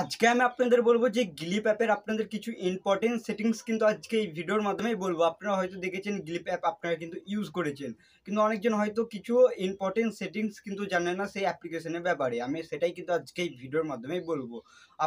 আজকে আমি আপনাদের বলবো যে গ্লিপ অ্যাপের আপনাদের কিছু ইম্পর্টেন্ট সেটিংস কিন্তু আজকে এই ভিডিওর মাধ্যমেই বলবো আপনারা হয়তো দেখেছেন গ্লিপ অ্যাপ আপনারা কিন্তু ইউজ করেছেন কিন্তু অনেকজন হয়তো কিছু ইম্পর্টেন্ট সেটিংস কিন্তু জানে না সেই অ্যাপ্লিকেশনের ব্যাপারে আমি সেটাই কিন্তু আজকে এই ভিডিওর মাধ্যমেই বলবো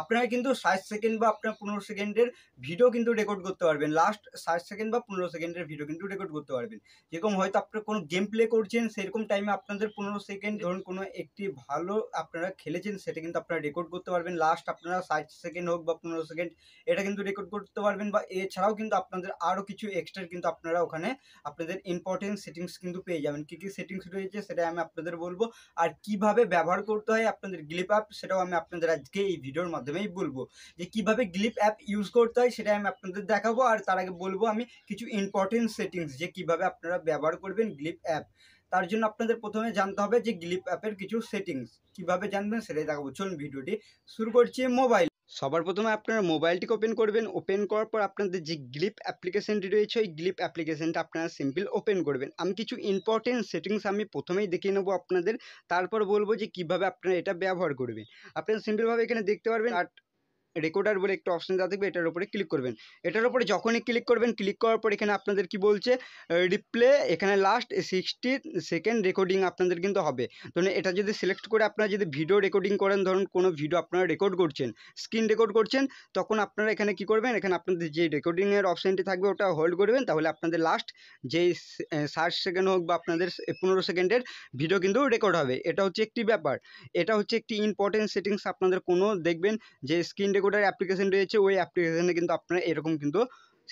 আপনারা কিন্তু ষাট সেকেন্ড বা আপনার পনেরো সেকেন্ডের ভিডিও কিন্তু রেকর্ড করতে পারবেন লাস্ট ষাট সেকেন্ড বা পনেরো সেকেন্ডের ভিডিও কিন্তু রেকর্ড করতে পারবেন যেরকম হয়তো আপনারা কোনো গেম প্লে করছেন সেরকম টাইমে আপনাদের পনেরো সেকেন্ড ধরুন কোনো একটি ভালো আপনারা খেলেছেন সেটা কিন্তু আপনারা রেকর্ড করতে পারবেন লাস্ট আপনারা ষাট সেকেন্ড হোক বা পনেরো সেকেন্ড এটা কিন্তু রেকর্ড করতে পারবেন বা এছাড়াও কিন্তু আপনাদের আরও কিছু এক্সট্রা কিন্তু আপনারা ওখানে আপনাদের ইম্পর্টেন্ট সেটিংস কিন্তু পেয়ে যাবেন কী কী সেটিংস রয়েছে সেটা আমি আপনাদের বলবো আর কিভাবে ব্যবহার করতে হয় আপনাদের গ্লিপ অ্যাপ সেটাও আমি আপনাদের আজকে এই ভিডিওর মাধ্যমেই বলবো যে কিভাবে গ্লিপ অ্যাপ ইউজ করতে হয় সেটা আমি আপনাদের দেখাবো আর তার আগে বলবো আমি কিছু ইম্পর্টেন্ট সেটিংস যে কিভাবে আপনারা ব্যবহার করবেন গ্লিপ অ্যাপ তার জন্য আপনাদের প্রথমে জানতে হবে যে গ্লিপ অ্যাপের কিছু সেটিংস কিভাবে জানবেন সেটাই দেখাবো চলুন ভিডিওটি শুরু করছি মোবাইল সবার প্রথমে আপনারা মোবাইলটিকে ওপেন করবেন ওপেন করার পর আপনাদের যে গ্লিপ অ্যাপ্লিকেশনটি রয়েছে ওই গ্লিপ অ্যাপ্লিকেশনটা আপনারা সিম্পল ওপেন করবেন আমি কিছু ইম্পর্টেন্ট সেটিংস আমি প্রথমেই দেখিয়ে নেবো আপনাদের তারপর বলবো যে কিভাবে আপনারা এটা ব্যবহার করবেন আপনারা সিম্পলভাবে এখানে দেখতে পারবেন আর রেকর্ডার বলে একটা অপশান দেওয়া থাকবে এটার উপরে ক্লিক করবেন এটার উপরে যখনই ক্লিক করবেন ক্লিক করার পর এখানে আপনাদের কি বলছে রিপ্লে এখানে লাস্ট সিক্সটি সেকেন্ড রেকর্ডিং আপনাদের কিন্তু হবে ধরুন এটা যদি সিলেক্ট করে আপনারা যদি ভিডিও রেকর্ডিং করেন ধরুন কোনো ভিডিও আপনারা রেকর্ড করছেন স্ক্রিন রেকর্ড করছেন তখন আপনারা এখানে কি করবেন এখানে আপনাদের যে রেকর্ডিংয়ের অপশানটি থাকবে ওটা হোল্ড করবেন তাহলে আপনাদের লাস্ট যেই ষাট সেকেন্ড হোক বা আপনাদের পনেরো সেকেন্ডের ভিডিও কিন্তু রেকর্ড হবে এটা হচ্ছে একটি ব্যাপার এটা হচ্ছে একটি ইম্পর্টেন্ট সেটিংস আপনাদের কোনো দেখবেন যে স্ক্রিন রেকর্ডার অ্যাপ্লিকেশন রয়েছে ওই অ্যাপ্লিকেশানে কিন্তু আপনারা এরকম কিন্তু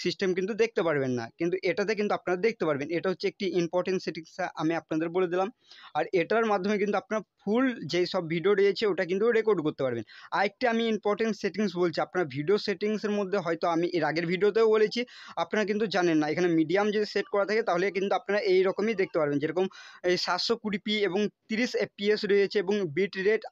সিস্টেম কিন্তু দেখতে পারবেন না কিন্তু এটাতে কিন্তু আপনারা দেখতে পারবেন এটা হচ্ছে একটি ইম্পর্টেন্ট সেটিংস আমি আপনাদের বলে দিলাম আর এটার মাধ্যমে কিন্তু আপনার ফুল যেই সব ভিডিও রয়েছে ওটা কিন্তু রেকর্ড করতে পারবেন আরেকটি আমি ইম্পর্টেন্ট সেটিংস বলছি আপনার ভিডিও সেটিংসের মধ্যে হয়তো আমি এর আগের ভিডিওতেও বলেছি আপনারা কিন্তু জানেন না এখানে মিডিয়াম যদি সেট করা থাকে তাহলে কিন্তু আপনারা এই রকমই দেখতে পারবেন যেরকম এই সাতশো কুড়ি পি এবং তিরিশ এফপিএস রয়েছে এবং বিট রেট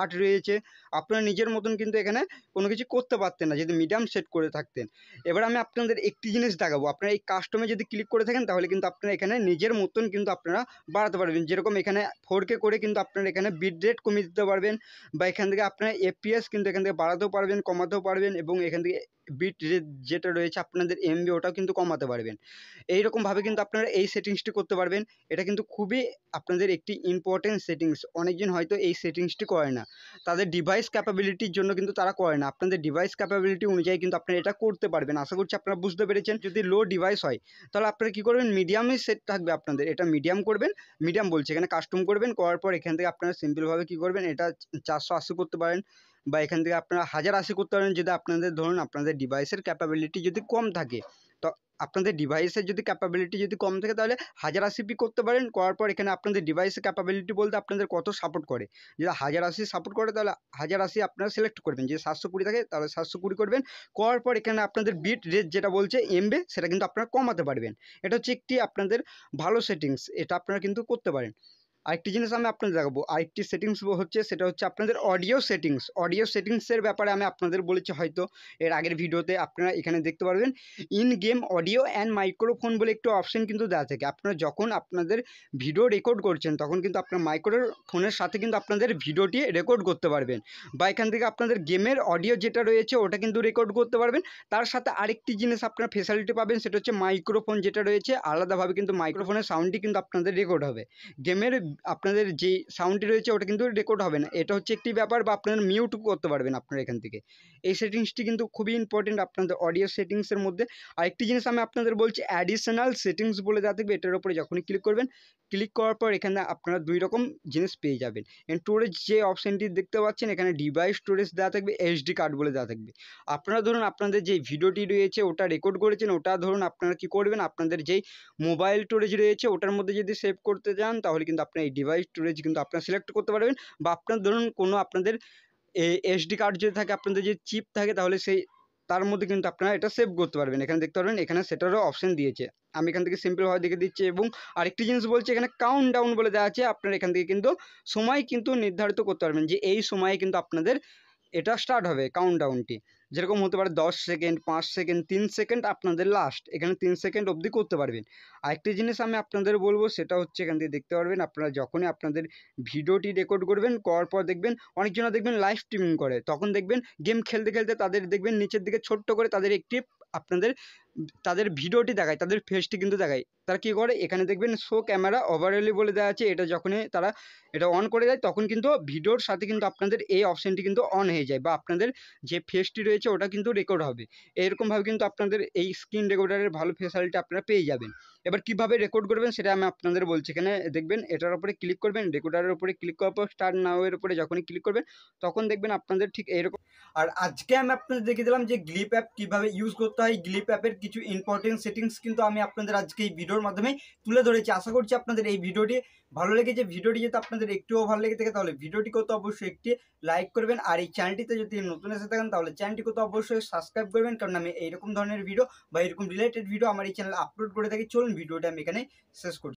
আর্ট রয়েছে আপনারা নিজের মতন কিন্তু এখানে কোনো কিছু করতে পারতেন না যদি মিডিয়াম সেট করে থাকতেন এবার আমি আপনাদের একটি জিনিস দেখাবো আপনারা এই কাস্টমে যদি ক্লিক করে থাকেন তাহলে কিন্তু আপনারা এখানে নিজের মতন কিন্তু আপনারা বাড়াতে পারবেন যেরকম এখানে ফোরকে করে কিন্তু আপনারা এখানে বিড রেট কমিয়ে দিতে পারবেন বা এখান থেকে আপনারা এপিএস কিন্তু এখান থেকে বাড়াতেও পারবেন কমাতেও পারবেন এবং এখান থেকে বিট যেটা রয়েছে আপনাদের এমবি ওটাও কিন্তু কমাতে পারবেন এইরকমভাবে কিন্তু আপনারা এই সেটিংসটি করতে পারবেন এটা কিন্তু খুবই আপনাদের একটি ইম্পর্টেন্ট সেটিংস অনেকজন হয়তো এই সেটিংসটি করে না না তাদের ডিভাইস ক্যাপাবিলিটির জন্য কিন্তু তারা করে না আপনাদের ডিভাইস ক্যাপাবিলিটি অনুযায়ী কিন্তু আপনারা এটা করতে পারবেন আশা করছি আপনারা বুঝতে পেরেছেন যদি লো ডিভাইস হয় তাহলে আপনারা কী করবেন মিডিয়ামই সেট থাকবে আপনাদের এটা মিডিয়াম করবেন মিডিয়াম বলছে এখানে কাস্টম করবেন করার পর এখান থেকে আপনারা সিম্পলভাবে কী করবেন এটা চারশো আশি করতে পারেন বা এখান থেকে আপনারা হাজার আশি করতে পারেন যদি আপনাদের ধরুন আপনাদের ডিভাইসের ক্যাপাবিলিটি যদি কম থাকে আপনাদের ডিভাইসের যদি ক্যাপাবিলিটি যদি কম থাকে তাহলে হাজার আশিপি করতে পারেন করার পর এখানে আপনাদের ডিভাইসের ক্যাপাবিলিটি বলতে আপনাদের কত সাপোর্ট করে যদি হাজার আশি সাপোর্ট করে তাহলে হাজার আশি আপনারা সিলেক্ট করবেন যদি সাতশো কুড়ি থাকে তাহলে সাতশো কুড়ি করবেন করার পর এখানে আপনাদের বিট রেট যেটা বলছে এমবে সেটা কিন্তু আপনারা কমাতে পারবেন এটা হচ্ছে একটি আপনাদের ভালো সেটিংস এটা আপনারা কিন্তু করতে পারেন আরেকটি জিনিস আমি আপনাদের দেখাবো আরেকটি সেটিংস হচ্ছে সেটা হচ্ছে আপনাদের অডিও সেটিংস অডিও সেটিংসের ব্যাপারে আমি আপনাদের বলেছি হয়তো এর আগের ভিডিওতে আপনারা এখানে দেখতে পারবেন in game audio and microphone বলে একটু অপশন কিন্তু দেওয়া থাকে আপনারা যখন আপনাদের ভিডিও রেকর্ড করছেন তখন কিন্তু আপনার মাইক্রোফোনের সাথে কিন্তু আপনাদের ভিডিওটি রেকর্ড করতে পারবেন বা এখান থেকে আপনাদের গেমের অডিও যেটা রয়েছে ওটা কিন্তু রেকর্ড করতে পারবেন তার সাথে আরেকটি জিনিস আপনারা ফেসিলিটি পাবেন সেটা হচ্ছে মাইক্রোফোন যেটা রয়েছে আলাদাভাবে কিন্তু মাইক্রোফোনের সাউন্ডটি কিন্তু আপনাদের রেকর্ড হবে গেমের আপনাদের যে সাউন্ডটি রয়েছে ওটা কিন্তু রেকর্ড হবে না এটা হচ্ছে একটি ব্যাপার বা আপনারা মিউট করতে পারবেন আপনারা এখান থেকে এই সেটিংসটি কিন্তু খুবই ইম্পর্টেন্ট আপনাদের অডিও সেটিংসের মধ্যে আরেকটি জিনিস আমি আপনাদের বলছি অ্যাডিশনাল সেটিংস বলে দেওয়া থাকবে এটার উপরে যখনই ক্লিক করবেন ক্লিক করার পর এখানে আপনারা দুই রকম জিনিস পেয়ে যাবেন এন্ড স্টোরেজ যে অপশানটি দেখতে পাচ্ছেন এখানে ডিভাইস স্টোরেজ দেওয়া থাকবে এসডি কার্ড বলে দেওয়া থাকবে আপনারা ধরুন আপনাদের যে ভিডিওটি রয়েছে ওটা রেকর্ড করেছেন ওটা ধরুন আপনারা কি করবেন আপনাদের যেই মোবাইল স্টোরেজ রয়েছে ওটার মধ্যে যদি সেভ করতে চান তাহলে কিন্তু আপনার এই ডিভাইস স্টোরেজ কিন্তু আপনারা সিলেক্ট করতে পারবেন বা আপনার ধরুন কোনো আপনাদের এসডি কার্ড যদি থাকে আপনাদের যে চিপ থাকে তাহলে সেই তার মধ্যে কিন্তু আপনারা এটা সেভ করতে পারবেন এখানে দেখতে পারবেন এখানে সেটারও অপশান দিয়েছে আমি এখান থেকে সিম্পলভাবে দেখে দিচ্ছি এবং আরেকটি জিনিস বলছি এখানে কাউন্ট ডাউন বলে দেওয়া আছে আপনারা এখান থেকে কিন্তু সময় কিন্তু নির্ধারিত করতে পারবেন যে এই সময়ে কিন্তু আপনাদের এটা স্টার্ট হবে কাউন্টডাউনটি যেরকম হতে পারে দশ সেকেন্ড পাঁচ সেকেন্ড তিন সেকেন্ড আপনাদের লাস্ট এখানে তিন সেকেন্ড অবধি করতে পারবেন আরেকটি জিনিস আমি আপনাদের বলবো সেটা হচ্ছে এখান থেকে দেখতে পারবেন আপনারা যখনই আপনাদের ভিডিওটি রেকর্ড করবেন করার পর দেখবেন অনেকজনা দেখবেন লাইভ স্ট্রিমিং করে তখন দেখবেন গেম খেলতে খেলতে তাদের দেখবেন নিচের দিকে ছোট্ট করে তাদের একটি আপনাদের তাদের ভিডিওটি দেখায় তাদের ফেসটি কিন্তু দেখায় তারা কী করে এখানে দেখবেন শো ক্যামেরা ওভারঅলি বলে দেওয়া আছে এটা যখনই তারা এটা অন করে দেয় তখন কিন্তু ভিডিওর সাথে কিন্তু আপনাদের এই অপশানটি কিন্তু অন হয়ে যায় বা আপনাদের যে ফেসটি রয়েছে ওটা কিন্তু রেকর্ড হবে এরকমভাবে কিন্তু আপনাদের এই স্ক্রিন রেকর্ডারের ভালো ফেসিলিটি আপনারা পেয়ে যাবেন এবার কিভাবে রেকর্ড করবেন সেটা আমি আপনাদের বলছি এখানে দেখবেন এটার উপরে ক্লিক করবেন রেকর্ডারের উপরে ক্লিক করার পর স্টার নাওয়ের উপরে যখনই ক্লিক করবেন তখন দেখবেন আপনাদের ঠিক এরকম আর আজকে আমি আপনাদের দেখে দিলাম যে গ্লিপ অ্যাপ কীভাবে ইউজ করতে হয় গ্লিপ অ্যাপের কিছু ইম্পর্টেন্ট সেটিংস কিন্তু আমি আপনাদের আজকে এই ভিডিওর মাধ্যমে তুলে ধরেছি আশা করছি আপনাদের এই ভিডিওটি ভালো লেগেছে ভিডিওটি যদি আপনাদের একটুও ভালো লেগে থাকে তাহলে ভিডিওটি কত অবশ্যই একটি লাইক করবেন আর এই চ্যানেলটিতে যদি নতুন এসে থাকেন তাহলে চ্যানেলটি কত অবশ্যই সাবস্ক্রাইব করবেন কারণ আমি এইরকম ধরনের ভিডিও বা এরকম রিলেটেড ভিডিও আমার এই চ্যানেল আপলোড করে থাকি চলুন ভিডিওটা আমি এখানে শেষ করছি